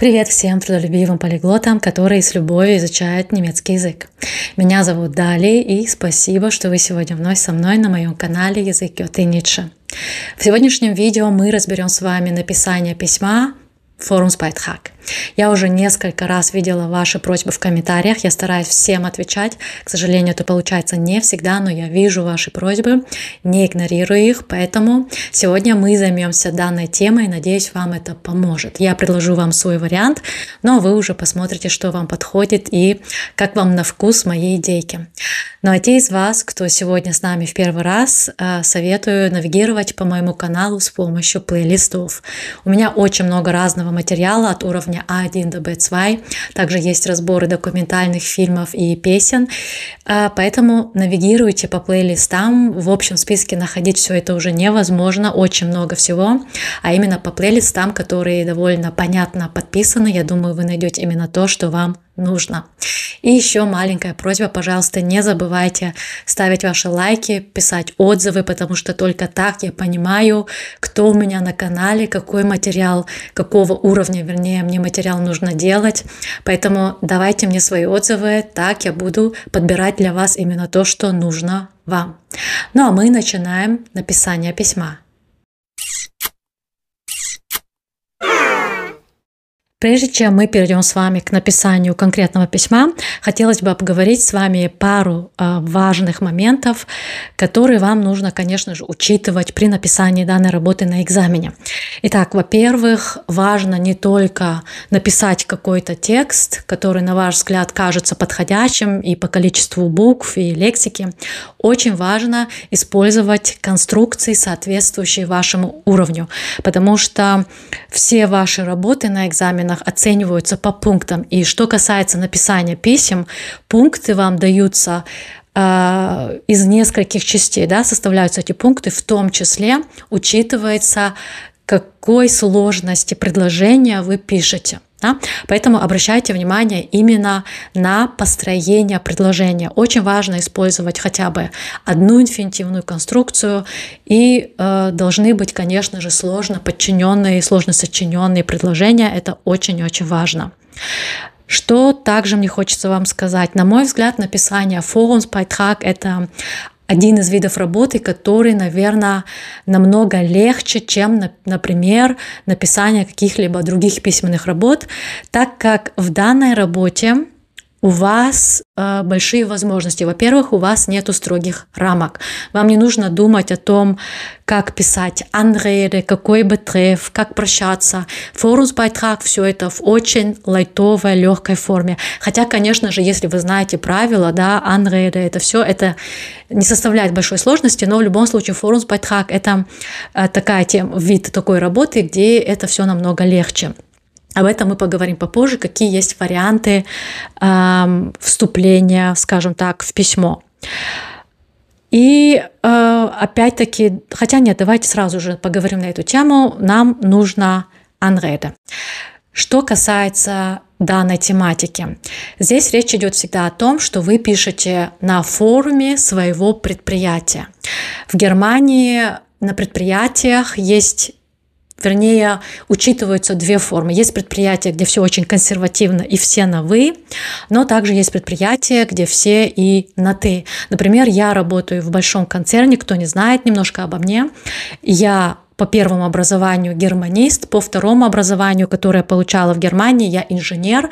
Привет всем трудолюбивым полиглотам, которые с любовью изучают немецкий язык. Меня зовут Дали, и спасибо, что вы сегодня вновь со мной на моем канале «Язык Гёте Ницше». В сегодняшнем видео мы разберем с вами написание письма форум «Форумсбайтхак». Я уже несколько раз видела ваши просьбы в комментариях, я стараюсь всем отвечать. К сожалению, это получается не всегда, но я вижу ваши просьбы, не игнорирую их, поэтому сегодня мы займемся данной темой, надеюсь, вам это поможет. Я предложу вам свой вариант, но вы уже посмотрите, что вам подходит и как вам на вкус мои идейки. Ну а те из вас, кто сегодня с нами в первый раз, э, советую навигировать по моему каналу с помощью плейлистов. У меня очень много разного материала от уровня уровня А1 до Б2. Также есть разборы документальных фильмов и песен. А, поэтому навигируйте по плейлистам. В общем списке находить все это уже невозможно. Очень много всего. А именно по плейлистам, которые довольно понятно подписаны. Я думаю, вы найдете именно то, что вам нужно. И еще маленькая просьба, пожалуйста, не забывайте ставить ваши лайки, писать отзывы, потому что только так я понимаю, кто у меня на канале, какой материал, какого уровня, вернее, мне материал нужно делать. Поэтому давайте мне свои отзывы, так я буду подбирать для вас именно то, что нужно вам. Ну а мы начинаем написание письма. Прежде чем мы перейдем с вами к написанию конкретного письма, хотелось бы обговорить с вами пару а, важных моментов, которые вам нужно, конечно же, учитывать при написании данной работы на экзамене. Итак, во-первых, важно не только написать какой-то текст, который, на ваш взгляд, кажется подходящим и по количеству букв и лексики. Очень важно использовать конструкции, соответствующие вашему уровню, потому что все ваши работы на экзамене экзаменах оцениваются по пунктам. И что касается написания писем, пункты вам даются э, из нескольких частей да, составляются эти пункты, в том числе учитывается какой сложности предложения вы пишете. Да? Поэтому обращайте внимание именно на построение предложения. Очень важно использовать хотя бы одну инфинитивную конструкцию и э, должны быть, конечно же, сложно подчиненные, и сложно сочиненные предложения. Это очень-очень важно. Что также мне хочется вам сказать? На мой взгляд, написание форумс, пайтхак это один из видов работы, который, наверное, намного легче, чем, например, написание каких-либо других письменных работ, так как в данной работе у вас э, большие возможности. Во-первых, у вас нет строгих рамок. Вам не нужно думать о том, как писать анреды, какой бы бетреф, как прощаться. Форус-байтраг – все это в очень лайтовой, легкой форме. Хотя, конечно же, если вы знаете правила, да, анреды – это все, это не составляет большой сложности, но в любом случае форус-байтраг – это э, такая тема, вид такой работы, где это все намного легче. Об этом мы поговорим попозже, какие есть варианты э, вступления, скажем так, в письмо. И э, опять-таки, хотя нет, давайте сразу же поговорим на эту тему. Нам нужна анреда. Что касается данной тематики. Здесь речь идет всегда о том, что вы пишете на форуме своего предприятия. В Германии на предприятиях есть вернее, учитываются две формы. Есть предприятия, где все очень консервативно и все на «вы», но также есть предприятия, где все и на «ты». Например, я работаю в большом концерне, кто не знает немножко обо мне. Я по первому образованию германист, по второму образованию, которое получала в Германии, я инженер.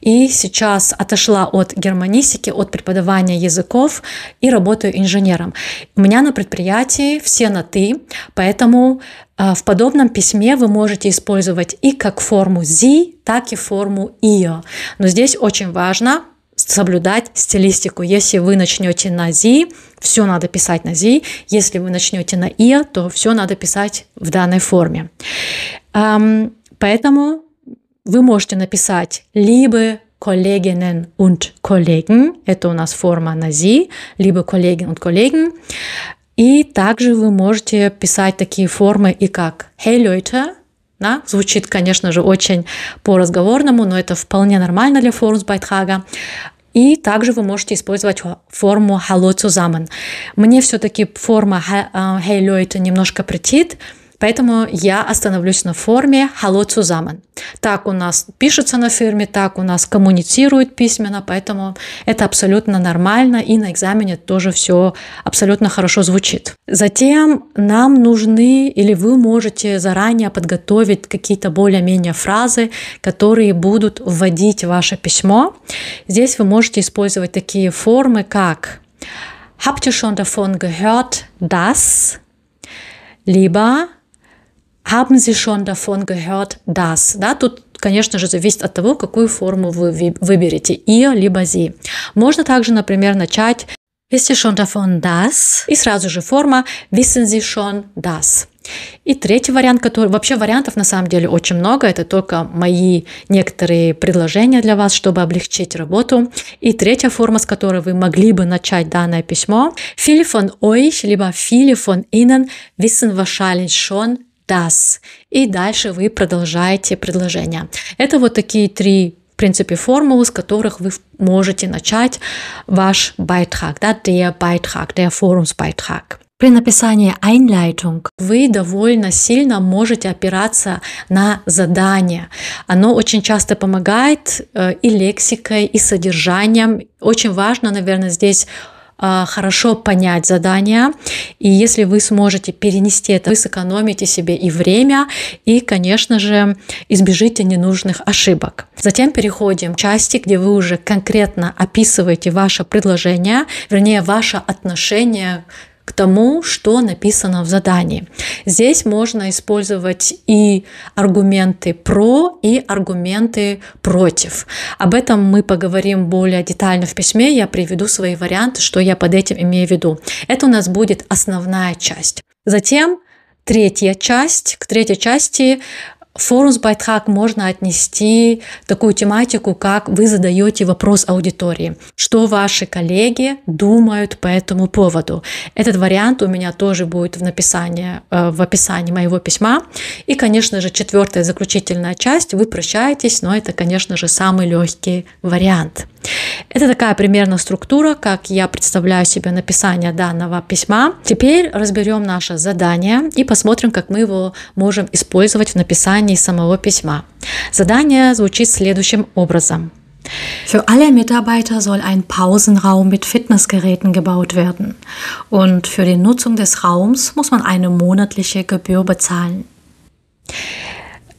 И сейчас отошла от германистики, от преподавания языков и работаю инженером. У меня на предприятии все на «ты», поэтому а, в подобном письме вы можете использовать и как форму «зи», так и форму «ио». Но здесь очень важно соблюдать стилистику. Если вы начнете на «зи», все надо писать на «зи». Если вы начнете на «ио», то все надо писать в данной форме. Поэтому вы можете написать либо Kolleginnen und Kollegen, это у нас форма на «зи», либо Kollegen und Kollegen, и также вы можете писать такие формы и как «Hey, Leute», да? Звучит, конечно же, очень по-разговорному, но это вполне нормально для с Байтхага. И также вы можете использовать форму «Hallo zusammen». Мне все-таки форма э, «Hey, Leute» немножко притит. Поэтому я остановлюсь на форме «Hallo zusammen». Так у нас пишется на фирме, так у нас коммуницируют письменно, поэтому это абсолютно нормально, и на экзамене тоже все абсолютно хорошо звучит. Затем нам нужны, или вы можете заранее подготовить какие-то более-менее фразы, которые будут вводить в ваше письмо. Здесь вы можете использовать такие формы, как «Habt ihr schon davon gehört, dass?» либо Haben Sie schon davon гehört, dass? Да, тут конечно же, зависит от того, какую форму вы выберете, ihr либо sie. Можно также, например, начать «Wisst ihr schon davon das?» и сразу же форма «Wissen Sie schon das?» И третий вариант, который вообще вариантов на самом деле очень много, это только мои некоторые предложения для вас, чтобы облегчить работу. И третья форма, с которой вы могли бы начать данное письмо. Viele von euch, либо viele von ihnen wissen wahrscheinlich schon das. И дальше вы продолжаете предложение. Это вот такие три в принципе, формулы, с которых вы можете начать ваш байтхак, да, der Beitrag, der Forumsbeitrag. При написании Einleitung вы довольно сильно можете опираться на задание. Оно очень часто помогает э, и лексикой, и содержанием. Очень важно, наверное, здесь а, хорошо понять задание. И если вы сможете перенести это, вы сэкономите себе и время, и, конечно же, избежите ненужных ошибок. Затем переходим к части, где вы уже конкретно описываете ваше предложение, вернее, ваше отношение тому, что написано в задании. Здесь можно использовать и аргументы про, и аргументы против. Об этом мы поговорим более детально в письме, я приведу свои варианты, что я под этим имею в виду. Это у нас будет основная часть. Затем третья часть. К третьей части Форум с байтхак можно отнести такую тематику, как вы задаете вопрос аудитории. Что ваши коллеги думают по этому поводу? Этот вариант у меня тоже будет в, написании, э, в описании моего письма. И, конечно же, четвертая заключительная часть. Вы прощаетесь, но это, конечно же, самый легкий вариант. Это такая примерно структура, как я представляю себе написание данного письма. Теперь разберем наше задание и посмотрим, как мы его можем использовать в написании самого письма. Задание звучит следующим образом. Für alle Mitarbeiter soll ein Pausenraum mit Fitnessgeräten gebaut werden. Und für die Nutzung des Raums muss man eine monatliche Gebühr bezahlen.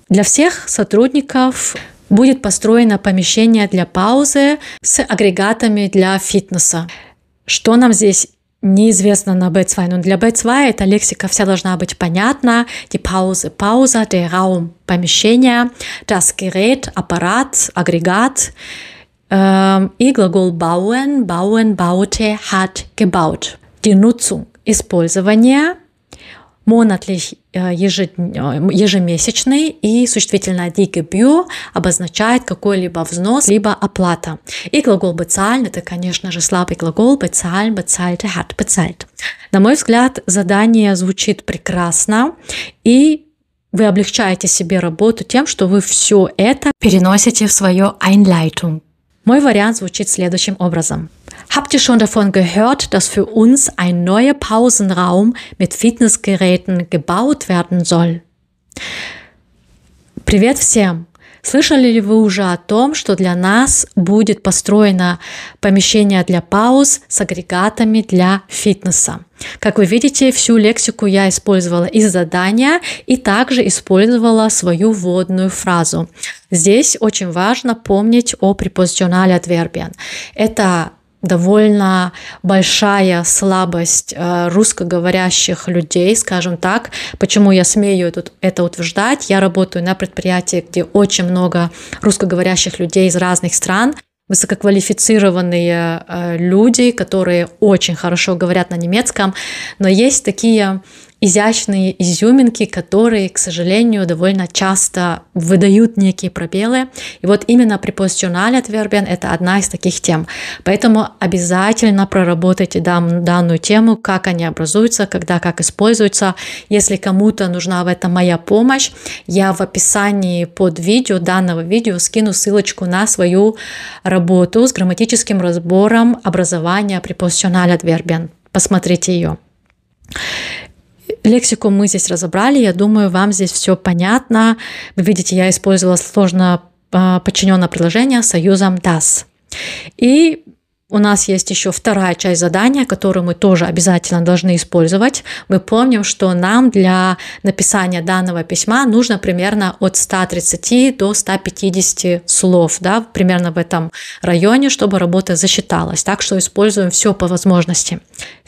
Для всех сотрудников будет построено помещение для паузы с агрегатами для фитнеса. Что нам здесь неизвестно на B2, но ну, для B2 эта лексика вся должна быть понятна. Die Pause, пауза, der Raum, помещение, das Gerät, аппарат, агрегат эм, и глагол bauen, bauen, baute, hat, gebaut. Die Nutzung, использование – Monatlich э, э, ежемесячный и существительное die Gebühr обозначает какой-либо взнос, либо оплата. И глагол bezahlen – это, конечно же, слабый глагол bezahlen, bezahlte, hat bezahlt. На мой взгляд, задание звучит прекрасно и вы облегчаете себе работу тем, что вы все это переносите в свое Einleitung. Мой вариант звучит следующим образом – Habt ihr schon davon gehört, dass für uns ein neuer Pausenraum mit Fitnessgeräten gebaut werden soll? Привет всем! Слышали ли вы уже о том, что для нас будет построено помещение для пауз с агрегатами для фитнеса? Как вы видите, всю лексику я использовала из задания и также использовала свою вводную фразу. Здесь очень важно помнить о prepositional adverbian. Это довольно большая слабость э, русскоговорящих людей, скажем так. Почему я смею тут это утверждать? Я работаю на предприятии, где очень много русскоговорящих людей из разных стран высококвалифицированные э, люди, которые очень хорошо говорят на немецком, но есть такие изящные изюминки, которые, к сожалению, довольно часто выдают некие пробелы. И вот именно препозициональный вербен – это одна из таких тем. Поэтому обязательно проработайте данную тему, как они образуются, когда, как используются. Если кому-то нужна в этом моя помощь, я в описании под видео, данного видео, скину ссылочку на свою работу с грамматическим разбором образования препозициональный вербен. Посмотрите ее лексику мы здесь разобрали, я думаю, вам здесь все понятно. Вы видите, я использовала сложно а, подчиненное приложение союзом DAS. И у нас есть еще вторая часть задания, которую мы тоже обязательно должны использовать. Мы помним, что нам для написания данного письма нужно примерно от 130 до 150 слов, да, примерно в этом районе, чтобы работа засчиталась. Так что используем все по возможности.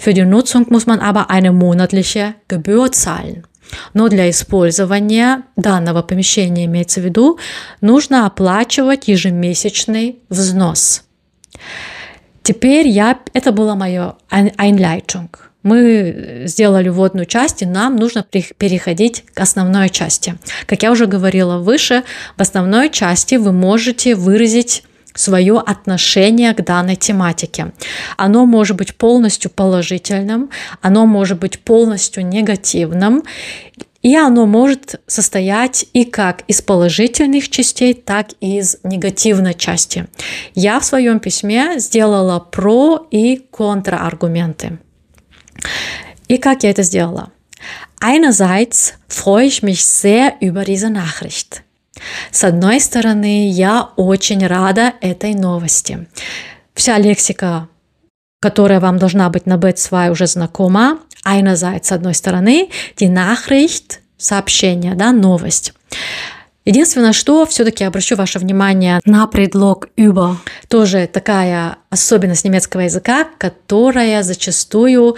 Für die Nutzung muss man aber eine monatliche Gebühr zahlen. Но для использования данного помещения, имеется в виду, нужно оплачивать ежемесячный взнос. Теперь я, это было мое Einleitung. Мы сделали вводную часть, и нам нужно переходить к основной части. Как я уже говорила выше, в основной части вы можете выразить свое отношение к данной тематике. Оно может быть полностью положительным, оно может быть полностью негативным, и оно может состоять и как из положительных частей, так и из негативной части. Я в своем письме сделала про и контраргументы. И как я это сделала? Einerseits freue ich mich sehr über diese Nachricht. С одной стороны, я очень рада этой новости. Вся лексика, которая вам должна быть на BetSwy уже знакома. Einerseits, с одной стороны, die Nachricht, сообщение, да, новость. Единственное, что все-таки обращу ваше внимание на предлог über. Тоже такая особенность немецкого языка, которая зачастую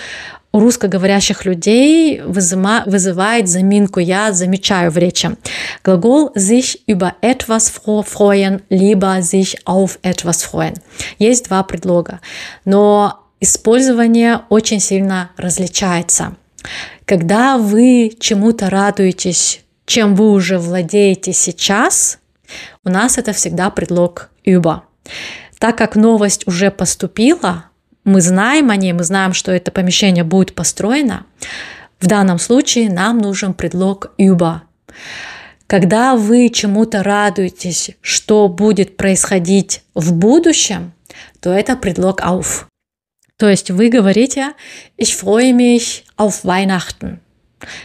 у русскоговорящих людей вызыма, вызывает заминку. Я замечаю в речи. Глагол sich über etwas freuen, либо sich auf etwas freuen. Есть два предлога. Но использование очень сильно различается. Когда вы чему-то радуетесь, чем вы уже владеете сейчас, у нас это всегда предлог «über». Так как новость уже поступила, мы знаем о ней, мы знаем, что это помещение будет построено, в данном случае нам нужен предлог «über». Когда вы чему-то радуетесь, что будет происходить в будущем, то это предлог «auf». То есть вы говорите, ich freue mich auf Weihnachten.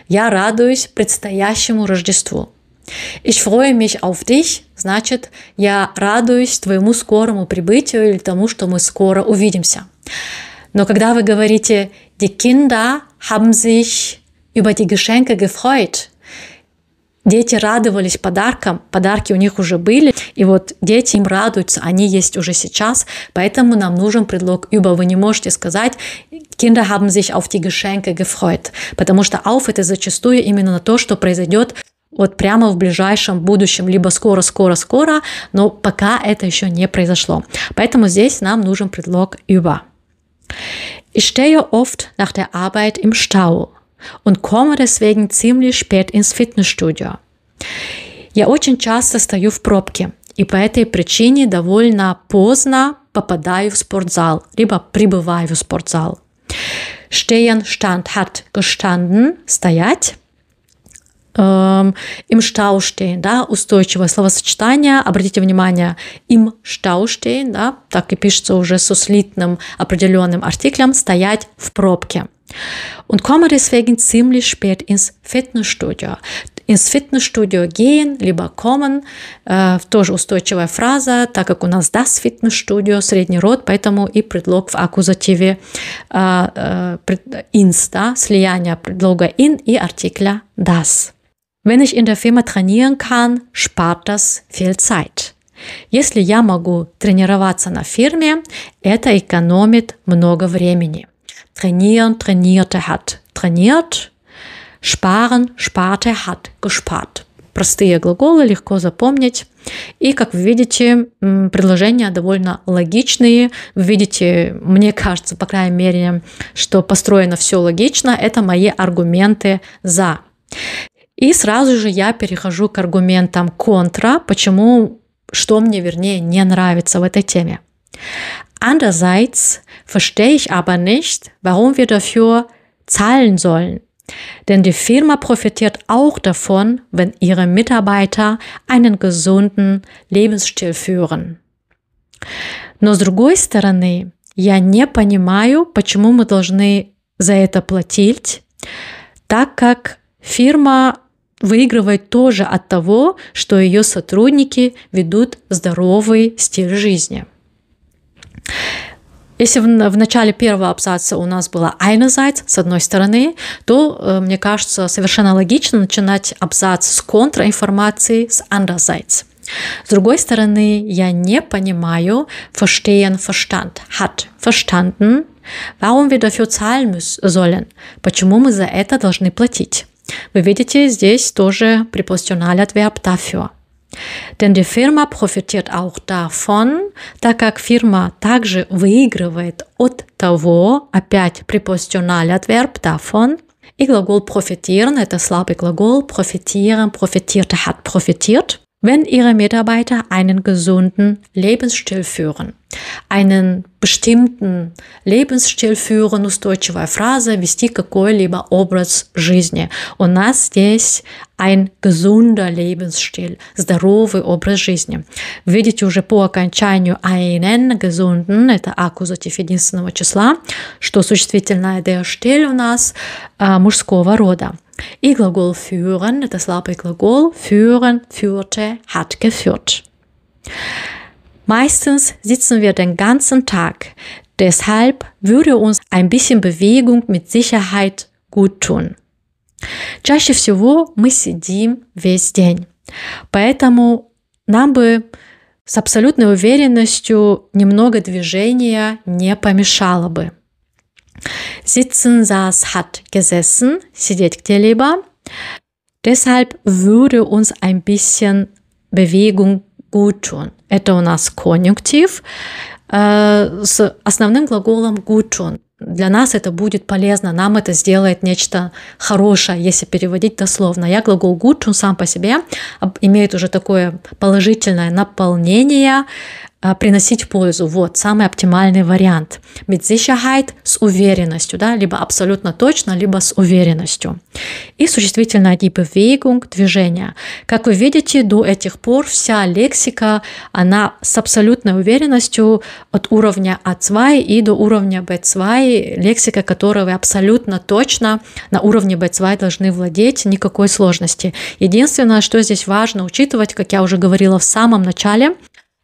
Я радуюсь предстоящему Рождеству. Ich freue mich auf dich, значит, я радуюсь твоему скорому прибытию или тому, что мы скоро увидимся. Но когда вы говорите «Die Kinder haben sich über die Geschenke gefreut», Дети радовались подаркам, подарки у них уже были, и вот дети им радуются, они есть уже сейчас, поэтому нам нужен предлог über. Вы не можете сказать, Kinder haben sich auf die Geschenke gefreut, потому что auf это зачастую именно на то, что произойдет вот прямо в ближайшем будущем, либо скоро, скоро, скоро, но пока это еще не произошло. Поэтому здесь нам нужен предлог über. Ich stehe oft nach der Arbeit im Stau und komme deswegen ziemlich spät ins Fitnessstudio. Я очень часто стою в пробке и по этой причине довольно поздно попадаю в спортзал, либо прибываю в спортзал. Stehen stand hat gestanden, стоять. Ähm, Im Stau stehen, да, устойчивое словосочетание. Обратите внимание, im Stau stehen, да, так и пишется уже с слитным определенным артиклем, стоять в пробке und komme deswegen ziemlich spät ins Fitnessstudio. Ins Fitnessstudio gehen, lieber kommen, э, тоже устойчивая фраза, так как у нас das Fitnessstudio, средний род, поэтому и предлог в аккузативе э, э, ins, да, слияние предлога in и артикля das. Wenn ich in der Firma trainieren kann, spart das viel Zeit. Если я могу тренироваться на фирме, это экономит много времени. Trainieren, trainierte hat. Trainiert, sparen, sparte hat, gespart. Простые глаголы, легко запомнить. И, как вы видите, предложения довольно логичные. Вы видите, мне кажется, по крайней мере, что построено все логично. Это мои аргументы за. И сразу же я перехожу к аргументам контра, почему, что мне, вернее, не нравится в этой теме. Andererseits verstehe ich aber nicht, warum wir dafür zahlen sollen. Denn die Firma profitiert auch davon, wenn ihre Mitarbeiter einen gesunden Lebensstil führen. Но с другой стороны, я не понимаю, почему мы должны за это платить, так как фирма выигрывает тоже от того, что ее сотрудники ведут здоровый стиль жизни. Если в, начале первого абзаца у нас было «einerseits» с одной стороны, то, э, мне кажется, совершенно логично начинать абзац с контраинформации с «anderseits». С другой стороны, я не понимаю «verstehen Verstand» «hat verstanden», «warum wir dafür zahlen müssen, sollen» «почему мы за это должны платить». Вы видите, здесь тоже препостиональ от «dafür». Denn die Firma profitiert auch davon, так как фирма также выигрывает от того, опять препостиональный отверб davon, и глагол profitieren, это слабый глагол, profitieren, profitierte hat profitiert, wenn ihre Mitarbeiter einen gesunden Lebensstil führen. einen бештимтен Lebensstil führen, устойчивая фраза, вести какой-либо образ жизни. У нас здесь ein gesunder Lebensstil, здоровый образ жизни. Видите уже по окончанию einen gesunden, это аккузатив единственного числа, что существительное der Stil у нас а, мужского рода. И глагол führen, это слабый глагол, führen, führte, hat geführt. Meistens sitzen wir den ganzen Tag. Deshalb würde uns ein bisschen Bewegung mit Sicherheit gut tun. Чаще всего мы сидим весь день. Поэтому нам бы с абсолютной уверенностью немного движения не помешало бы. Sitzen saß hat gesessen, сидеть где-либо. Deshalb würde uns ein bisschen Bewegung gut tun. Это у нас конъюнктив э, с основным глаголом гучун. Для нас это будет полезно, нам это сделает нечто хорошее, если переводить дословно. Я глагол гучун сам по себе имеет уже такое положительное наполнение, а, приносить пользу. Вот самый оптимальный вариант. Mit Sicherheit с уверенностью, да, либо абсолютно точно, либо с уверенностью. И существительное die Bewegung, движение. Как вы видите, до этих пор вся лексика, она с абсолютной уверенностью от уровня А2 и до уровня B2, лексика, которую вы абсолютно точно на уровне B2 должны владеть, никакой сложности. Единственное, что здесь важно учитывать, как я уже говорила в самом начале,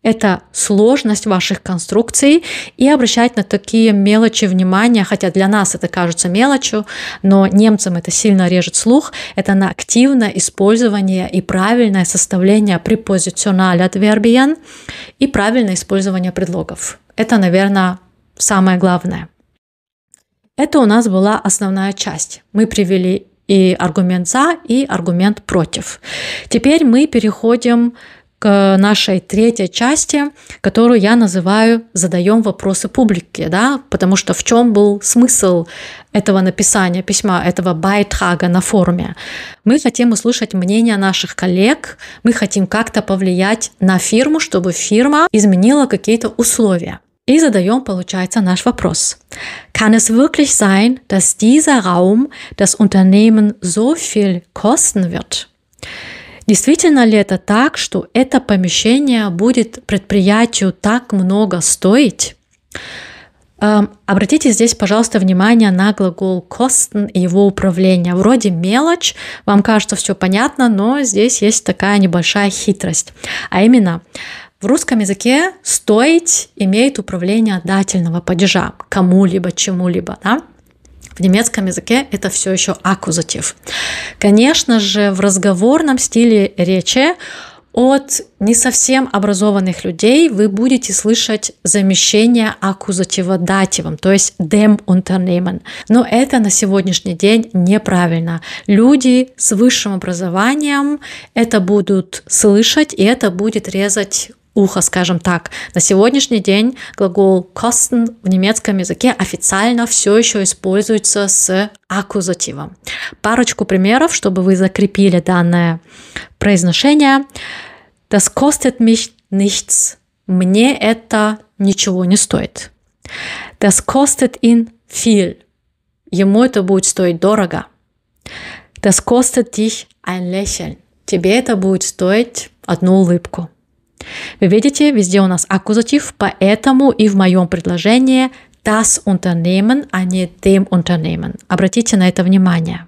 это сложность ваших конструкций и обращать на такие мелочи внимание, хотя для нас это кажется мелочью, но немцам это сильно режет слух, это на активное использование и правильное составление препозиционаля adverbian и правильное использование предлогов. Это, наверное, самое главное. Это у нас была основная часть. Мы привели и аргумент за, и аргумент против. Теперь мы переходим к нашей третьей части, которую я называю «Задаем вопросы публике», да, потому что в чем был смысл этого написания письма, этого байтхага на форуме. Мы хотим услышать мнение наших коллег, мы хотим как-то повлиять на фирму, чтобы фирма изменила какие-то условия. И задаем, получается, наш вопрос. Kann es wirklich sein, dass dieser Raum das Unternehmen so viel kosten wird? Действительно ли это так, что это помещение будет предприятию так много стоить? Эм, обратите здесь, пожалуйста, внимание на глагол cost и его управление. Вроде мелочь, вам кажется все понятно, но здесь есть такая небольшая хитрость. А именно, в русском языке «стоить» имеет управление дательного падежа кому-либо, чему-либо. Да? В немецком языке это все еще аккузатив. Конечно же, в разговорном стиле речи от не совсем образованных людей вы будете слышать замещение аккузатива дативом, то есть dem Unternehmen. Но это на сегодняшний день неправильно. Люди с высшим образованием это будут слышать, и это будет резать Ухо, скажем так. На сегодняшний день глагол kosten в немецком языке официально все еще используется с аккузативом. Парочку примеров, чтобы вы закрепили данное произношение. Das kostet mich nichts. Мне это ничего не стоит. Das kostet ihn viel. Ему это будет стоить дорого. Das kostet dich ein Lächeln. Тебе это будет стоить одну улыбку. Вы видите, везде у нас аккузатив, поэтому и в моем предложении das Unternehmen, а не dem Unternehmen. Обратите на это внимание.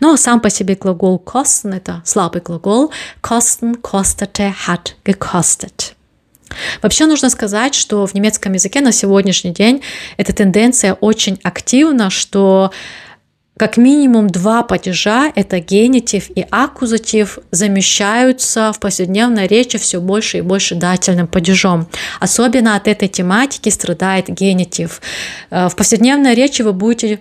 Но ну, а сам по себе глагол kosten – это слабый глагол. Kosten, kostete, hat gekostet. Вообще нужно сказать, что в немецком языке на сегодняшний день эта тенденция очень активна, что как минимум два падежа – это генитив и аккузатив – замещаются в повседневной речи все больше и больше дательным падежом. Особенно от этой тематики страдает генитив. Э, в повседневной речи вы будете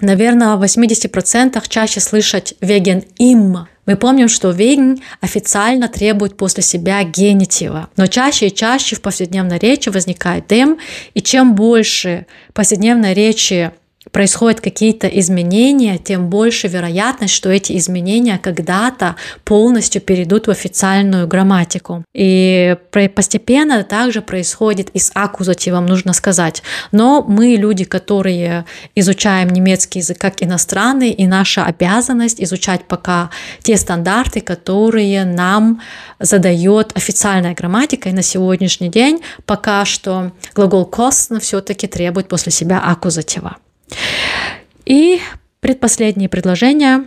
наверное, в 80% чаще слышать «веген им». Мы помним, что веген официально требует после себя генитива, но чаще и чаще в повседневной речи возникает «дем», «эм». и чем больше повседневной речи происходят какие-то изменения, тем больше вероятность, что эти изменения когда-то полностью перейдут в официальную грамматику. И постепенно также происходит и с аккузативом, нужно сказать. Но мы, люди, которые изучаем немецкий язык как иностранный, и наша обязанность изучать пока те стандарты, которые нам задает официальная грамматика. И на сегодняшний день пока что глагол «костно» все-таки требует после себя аккузатива. И предпоследнее предложение.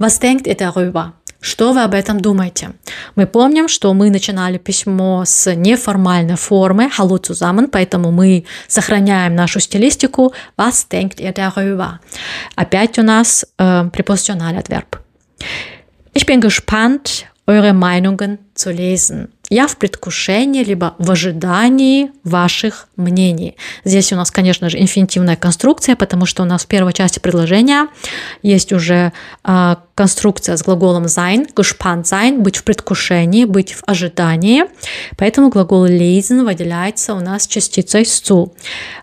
Was denkt ihr darüber? Что вы об этом думаете? Мы помним, что мы начинали письмо с неформальной формы «Hallo zusammen», поэтому мы сохраняем нашу стилистику «Was denkt ihr darüber?» Опять у нас э, prepositional adverb. Ich bin gespannt, eure Meinungen zu lesen. Я в предвкушении, либо в ожидании ваших мнений. Здесь у нас, конечно же, инфинитивная конструкция, потому что у нас в первой части предложения есть уже а, конструкция с глаголом sein, gespannt sein, быть в предвкушении, быть в ожидании. Поэтому глагол lesen выделяется у нас частицей zu.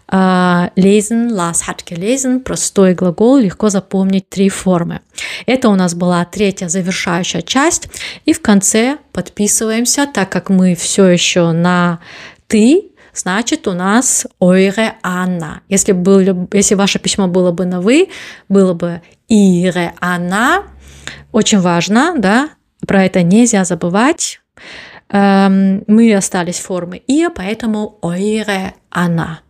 Uh, lesen, las hat gelesen, простой глагол, легко запомнить три формы. Это у нас была третья завершающая часть. И в конце подписываемся, так как мы все еще на ты, значит у нас ойре Анна. Если, был если ваше письмо было бы на вы, было бы ире Анна, очень важно, да, про это нельзя забывать. Эм, мы остались формы «и», поэтому «ойре» – «она».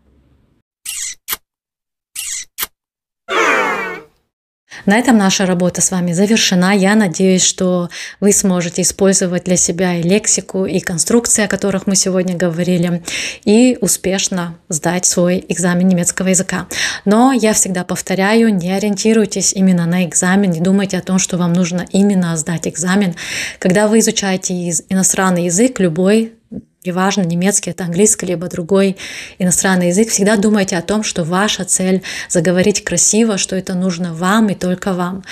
На этом наша работа с вами завершена. Я надеюсь, что вы сможете использовать для себя и лексику, и конструкции, о которых мы сегодня говорили, и успешно сдать свой экзамен немецкого языка. Но я всегда повторяю, не ориентируйтесь именно на экзамен, не думайте о том, что вам нужно именно сдать экзамен. Когда вы изучаете иностранный язык, любой неважно, немецкий это английский, либо другой иностранный язык, всегда думайте о том, что ваша цель заговорить красиво, что это нужно вам и только вам.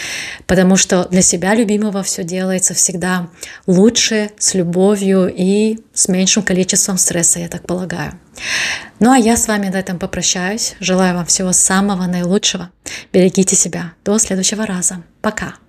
Потому что для себя любимого все делается всегда лучше, с любовью и с меньшим количеством стресса, я так полагаю. Ну а я с вами на этом попрощаюсь. Желаю вам всего самого наилучшего. Берегите себя. До следующего раза. Пока.